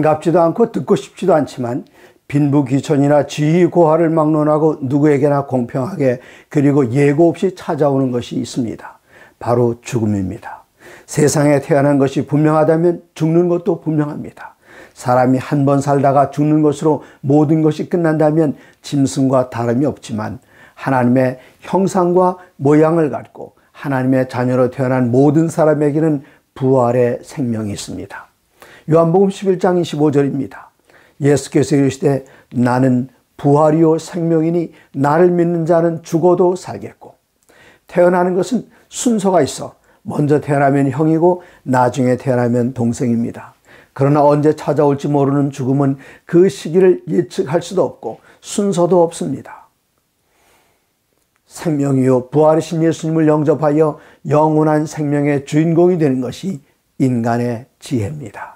반갑지도 않고 듣고 싶지도 않지만 빈부귀천이나 지위고하를 막론하고 누구에게나 공평하게 그리고 예고 없이 찾아오는 것이 있습니다. 바로 죽음입니다. 세상에 태어난 것이 분명하다면 죽는 것도 분명합니다. 사람이 한 번 살다가 죽는 것으로 모든 것이 끝난다면 짐승과 다름이 없지만 하나님의 형상과 모양을 갖고 하나님의 자녀로 태어난 모든 사람에게는 부활의 생명이 있습니다. 요한복음 11장 25절입니다. 예수께서 이르시되 나는 부활이요 생명이니 나를 믿는 자는 죽어도 살겠고 태어나는 것은 순서가 있어 먼저 태어나면 형이고 나중에 태어나면 동생입니다. 그러나 언제 찾아올지 모르는 죽음은 그 시기를 예측할 수도 없고 순서도 없습니다. 생명이요 부활이신 예수님을 영접하여 영원한 생명의 주인공이 되는 것이 인간의 지혜입니다.